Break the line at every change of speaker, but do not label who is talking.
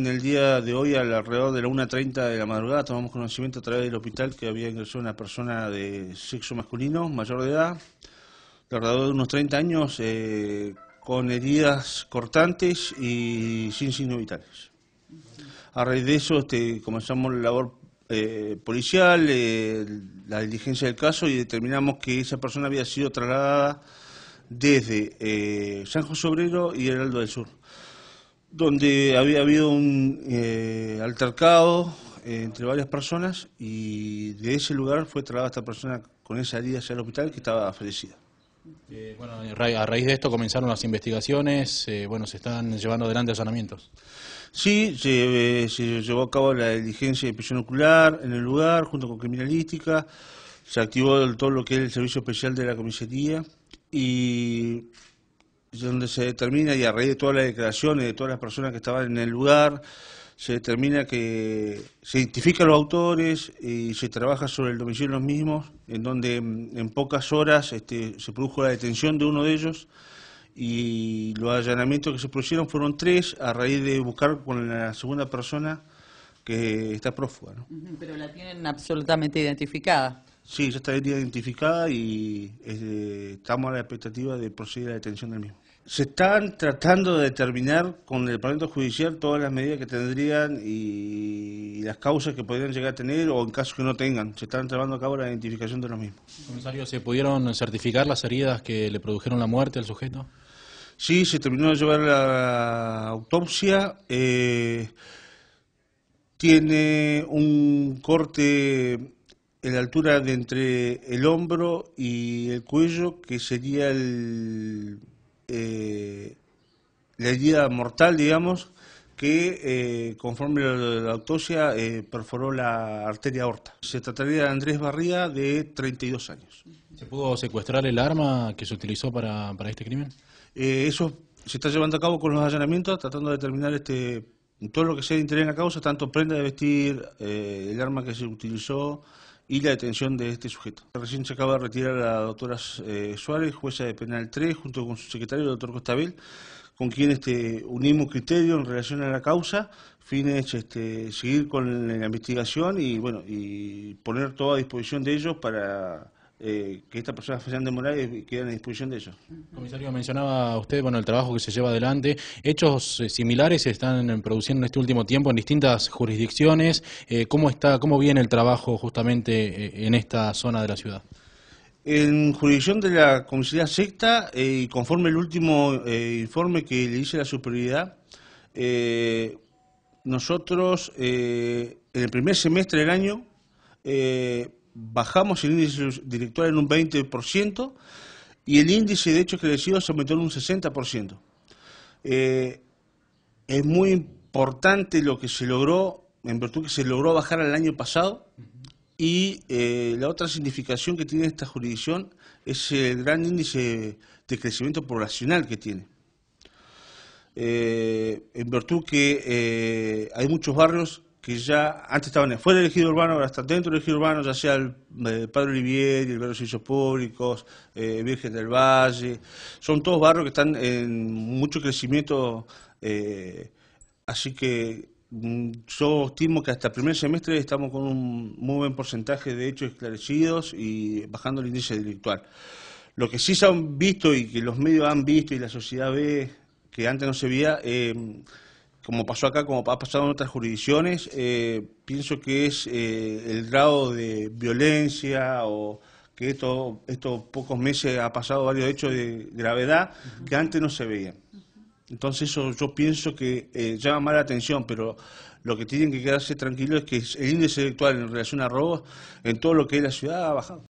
En el día de hoy, alrededor de la 1.30 de la madrugada, tomamos conocimiento a través del hospital que había ingresado una persona de sexo masculino, mayor de edad, de alrededor de unos 30 años, eh, con heridas cortantes y sin signos vitales. A raíz de eso este, comenzamos la labor eh, policial, eh, la diligencia del caso y determinamos que esa persona había sido trasladada desde San José Obrero y Heraldo del Sur donde había habido un eh, altercado eh, entre varias personas y de ese lugar fue trasladada esta persona con esa herida hacia el hospital que estaba fallecida.
Eh, bueno, a raíz de esto comenzaron las investigaciones, bueno, se están llevando adelante allanamientos. Sí, se, se, llevó a cabo la diligencia de prisión ocular en el lugar, junto con criminalística,
se activó todo lo que es el servicio especial de la comisaría y donde se determina, y a raíz de todas las declaraciones de todas las personas que estaban en el lugar, se determina que se identifican los autores y se trabaja sobre el domicilio de los mismos, en donde mm, en pocas horas este, se produjo la detención de uno de ellos y los allanamientos que se produjeron fueron tres a raíz de buscar con la segunda persona que está prófuga. Pero la tienen absolutamente identificada. Sí, ya está identificada y eh, estamos a la expectativa de proceder a la detención del mismo. Se están tratando de determinar con el departamento Judicial todas las medidas que tendrían y, las causas que podrían llegar a tener o en caso que no tengan. Se están llevando a cabo la identificación de los mismos.
Comisario, ¿se pudieron certificar las heridas que le produjeron la muerte al sujeto? Sí, se terminó de llevar la autopsia. Eh,
tiene un corte en la altura de entre el hombro y el cuello, que sería el, eh, la herida mortal, digamos, que eh, conforme la autopsia eh, perforó la arteria aorta. Se trataría de Andrés Barría, de 32 años.
¿Se pudo secuestrar el arma que se utilizó para, para este crimen?
eso se está llevando a cabo con los allanamientos, tratando de determinar este, todo lo que sea de interés en la causa, tanto prenda de vestir, el arma que se utilizó, y la detención de este sujeto. Recién se acaba de retirar la doctora eh, Suárez, jueza de penal 3, junto con su secretario, el doctor Costabel, con quien este, unimos criterios en relación a la causa, fines este, seguir con la investigación y, bueno, y poner todo a disposición de ellos para eh, que estas personas sean demoradas y quedan a disposición de ellos.
Comisario, mencionaba usted bueno, el trabajo que se lleva adelante. Hechos eh, similares se están eh, produciendo en este último tiempo en distintas jurisdicciones. ¿cómo, está, ¿Cómo viene el trabajo justamente en esta zona de la ciudad?
En jurisdicción de la Comisaría Sexta, y conforme el último informe que le hice la superioridad, nosotros en el primer semestre del año bajamos el índice director en un 20% y el índice de hechos crecidos se aumentó en un 60%. Eh, es muy importante lo que se logró, en virtud que se logró bajar el año pasado, y eh, la otra significación que tiene esta jurisdicción es el gran índice de crecimiento poblacional que tiene. Eh, en virtud que hay muchos barrios que ya antes estaban fuera del ejido urbano, ahora están dentro del ejido urbano, ya sea el eh, Padre Olivieri, el Barrio Servicios Públicos, eh, Virgen del Valle, son todos barrios que están en mucho crecimiento, eh, así que mm, yo estimo que hasta el primer semestre estamos con un muy buen porcentaje de hechos esclarecidos y bajando el índice delictual. Lo que sí se han visto y que los medios han visto y la sociedad ve, que antes no se veía, como pasó acá, como ha pasado en otras jurisdicciones, eh, pienso que es eh, el grado de violencia o que estos, estos pocos meses ha pasado varios hechos de gravedad que antes no se veían. Entonces eso yo pienso que eh, llama más atención, pero lo que tienen que quedarse tranquilos es que el índice electoral en relación a robos en todo lo que es la ciudad ha bajado.